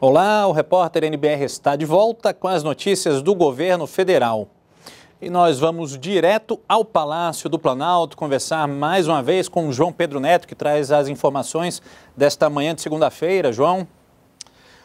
Olá, o repórter NBR está de volta com as notícias do governo federal. E nós vamos direto ao Palácio do Planalto conversar mais uma vez com o João Pedro Neto, que traz as informações desta manhã de segunda-feira. João.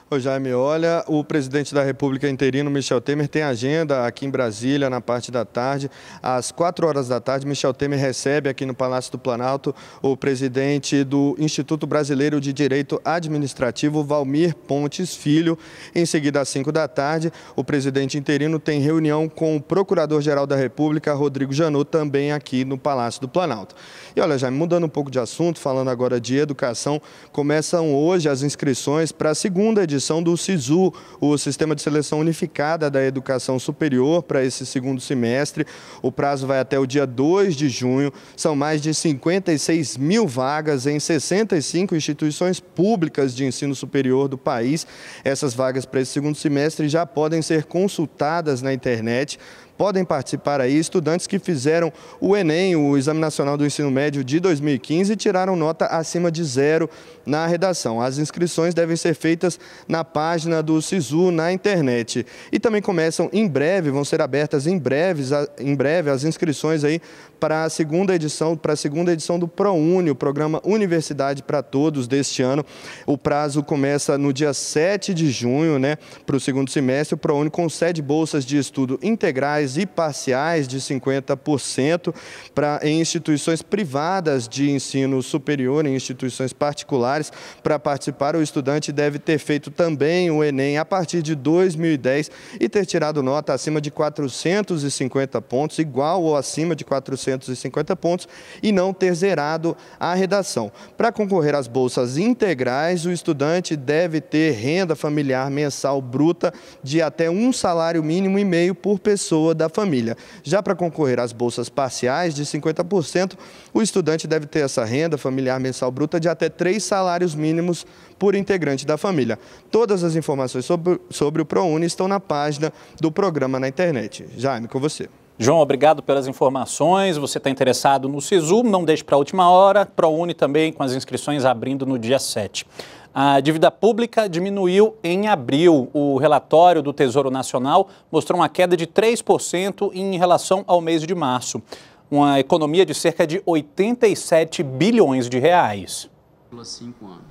Ô Jaime, olha, o presidente da República interino, Michel Temer, tem agenda aqui em Brasília na parte da tarde. Às quatro horas da tarde, Michel Temer recebe aqui no Palácio do Planalto o presidente do Instituto Brasileiro de Direito Administrativo, Valmir Pontes Filho. Em seguida, às cinco da tarde, o presidente interino tem reunião com o Procurador-Geral da República, Rodrigo Janot, também aqui no Palácio do Planalto. E olha, Jaime, mudando um pouco de assunto, falando agora de educação, começam hoje as inscrições para a segunda edição edição do SISU, o Sistema de Seleção Unificada da Educação Superior, para esse segundo semestre. O prazo vai até o dia 2 de junho. São mais de 56 mil vagas em 65 instituições públicas de ensino superior do país. Essas vagas para esse segundo semestre já podem ser consultadas na internet. Podem participar aí estudantes que fizeram o Enem, o Exame Nacional do Ensino Médio de 2015 e tiraram nota acima de zero na redação. As inscrições devem ser feitas na página do SISU na internet. E também começam em breve, vão ser abertas em breve, em breve as inscrições aí para a segunda edição, para a segunda edição do ProUni, o programa Universidade para Todos deste ano. O prazo começa no dia 7 de junho, né, para o segundo semestre. O ProUni concede bolsas de estudo integrais e parciais de 50% para em instituições privadas de ensino superior, em instituições particulares. Para participar, o estudante deve ter feito também o ENEM a partir de 2010 e ter tirado nota acima de 450 pontos, igual ou acima de 400 450 pontos e não ter zerado a redação. Para concorrer às bolsas integrais, o estudante deve ter renda familiar mensal bruta de até um salário mínimo e meio por pessoa da família. Já para concorrer às bolsas parciais de 50%, o estudante deve ter essa renda familiar mensal bruta de até três salários mínimos por integrante da família. Todas as informações sobre, sobre o ProUni estão na página do programa na internet. Jaime, com você. João, obrigado pelas informações. Você está interessado no SISU, não deixe para a última hora. ProUni também com as inscrições abrindo no dia 7. A dívida pública diminuiu em abril. O relatório do Tesouro Nacional mostrou uma queda de 3% em relação ao mês de março. Uma economia de cerca de 87 bilhões de reais.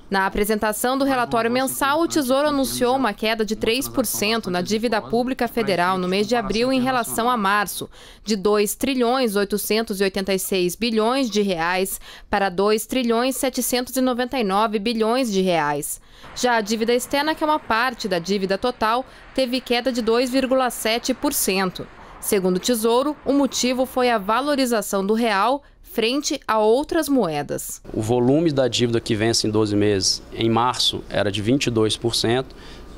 Na apresentação do relatório mensal, o é Tesouro anunciou uma queda de 3% na dívida pública federal no mês de abril em relação a março, de 2 trilhões 886 bilhões de reais para 2 trilhões 799 bilhões de reais. Já a dívida externa, que é uma parte da dívida total, teve queda de 2,7%. Segundo o Tesouro, o motivo foi a valorização do real frente a outras moedas. O volume da dívida que vence em 12 meses, em março, era de 22%,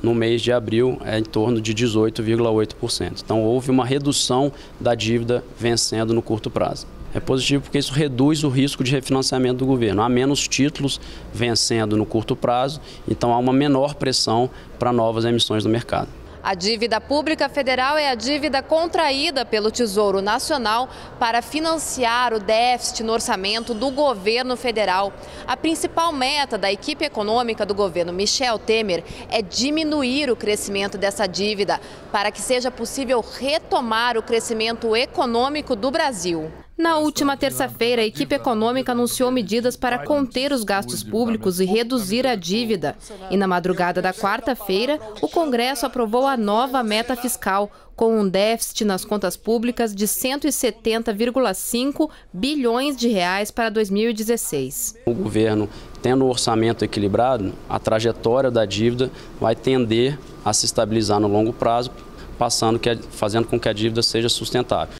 no mês de abril é em torno de 18,8%. Então houve uma redução da dívida vencendo no curto prazo. É positivo porque isso reduz o risco de refinanciamento do governo. Há menos títulos vencendo no curto prazo, então há uma menor pressão para novas emissões no mercado. A dívida pública federal é a dívida contraída pelo Tesouro Nacional para financiar o déficit no orçamento do governo federal. A principal meta da equipe econômica do governo Michel Temer é diminuir o crescimento dessa dívida para que seja possível retomar o crescimento econômico do Brasil. Na última terça-feira, a equipe econômica anunciou medidas para conter os gastos públicos e reduzir a dívida. E na madrugada da quarta-feira, o Congresso aprovou a nova meta fiscal, com um déficit nas contas públicas de 170,5 bilhões de reais para 2016. O governo, tendo o orçamento equilibrado, a trajetória da dívida vai tender a se estabilizar no longo prazo, passando que, fazendo com que a dívida seja sustentável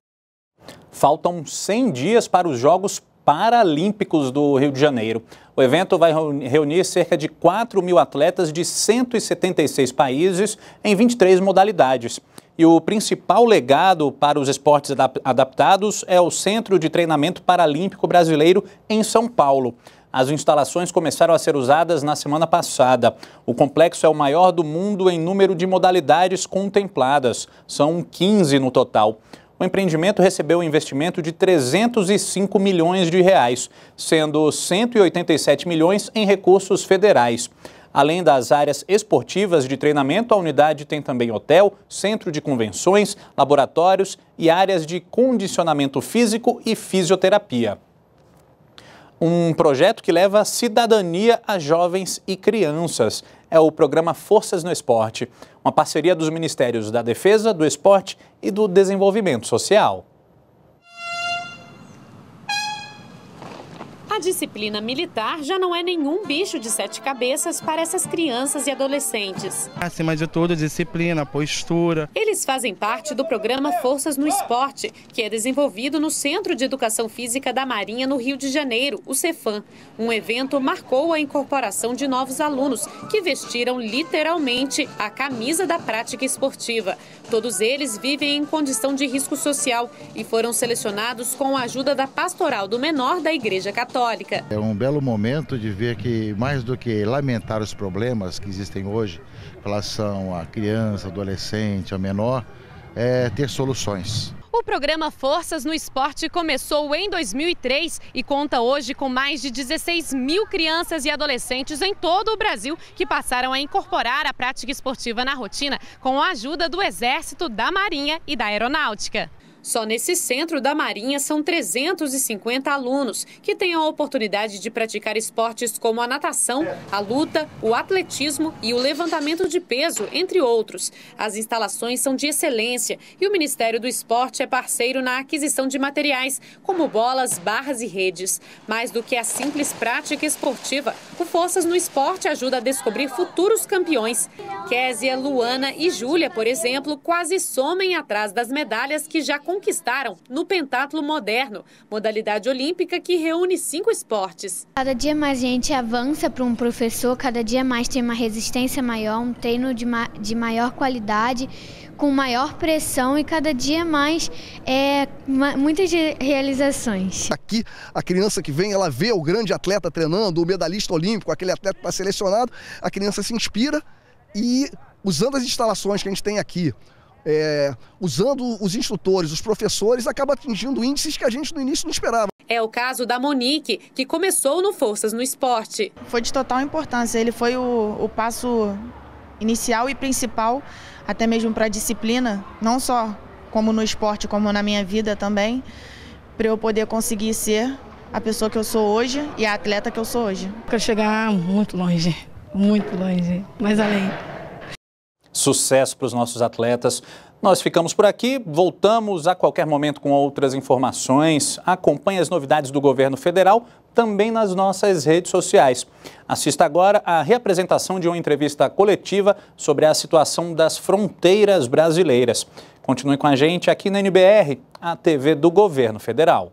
faltam 100 dias para os Jogos Paralímpicos do Rio de Janeiro. O evento vai reunir cerca de 4 mil atletas de 176 países em 23 modalidades. E o principal legado para os esportes adaptados é o Centro de Treinamento Paralímpico Brasileiro em São Paulo. As instalações começaram a ser usadas na semana passada. O complexo é o maior do mundo em número de modalidades contempladas, são 15 no total o empreendimento recebeu um investimento de 305 milhões de reais, sendo 187 milhões em recursos federais. Além das áreas esportivas de treinamento, a unidade tem também hotel, centro de convenções, laboratórios e áreas de condicionamento físico e fisioterapia. Um projeto que leva cidadania a jovens e crianças é o programa Forças no Esporte, uma parceria dos Ministérios da Defesa, do Esporte e do Desenvolvimento Social. A disciplina militar já não é nenhum bicho de sete cabeças para essas crianças e adolescentes. Acima de tudo, disciplina, postura. Eles fazem parte do programa Forças no Esporte, que é desenvolvido no Centro de Educação Física da Marinha, no Rio de Janeiro, o Cefam. Um evento marcou a incorporação de novos alunos, que vestiram literalmente a camisa da prática esportiva. Todos eles vivem em condição de risco social e foram selecionados com a ajuda da pastoral do menor da Igreja Católica católica. É um belo momento de ver que, mais do que lamentar os problemas que existem hoje em relação à criança, adolescente, ao menor, é ter soluções. O programa Forças no Esporte começou em 2003 e conta hoje com mais de 16 mil crianças e adolescentes em todo o Brasil que passaram a incorporar a prática esportiva na rotina com a ajuda do Exército, da Marinha e da Aeronáutica. Só nesse centro da Marinha são 350 alunos que têm a oportunidade de praticar esportes como a natação, a luta, o atletismo e o levantamento de peso, entre outros. As instalações são de excelência e o Ministério do Esporte é parceiro na aquisição de materiais como bolas, barras e redes. Mais do que a simples prática esportiva, o Forças no Esporte ajuda a descobrir futuros campeões. Késia, Luana e Júlia, por exemplo, quase somem atrás das medalhas que já conquistaram no pentatlo moderno, modalidade olímpica que reúne cinco esportes. Cada dia mais gente avança para um professor, cada dia mais tem uma resistência maior, um treino de, ma de maior qualidade, com maior pressão e cada dia mais é, muitas realizações. Tá aqui, a criança que vem, ela vê o grande atleta treinando, o medalhista olímpico, aquele atleta para selecionado, a criança se inspira e usando as instalações que a gente tem aqui, é, usando os instrutores, os professores, acaba atingindo índices que a gente no início não esperava. É o caso da Monique, que começou no Forças no Esporte. Foi de total importância, ele foi o, o passo inicial e principal, até mesmo para a disciplina, não só como no esporte, como na minha vida também, para eu poder conseguir ser a pessoa que eu sou hoje e a atleta que eu sou hoje. Quero chegar muito longe, muito longe, mais além. Sucesso para os nossos atletas. Nós ficamos por aqui, voltamos a qualquer momento com outras informações. Acompanhe as novidades do governo federal também nas nossas redes sociais. Assista agora a reapresentação de uma entrevista coletiva sobre a situação das fronteiras brasileiras. Continue com a gente aqui na NBR, a TV do governo federal.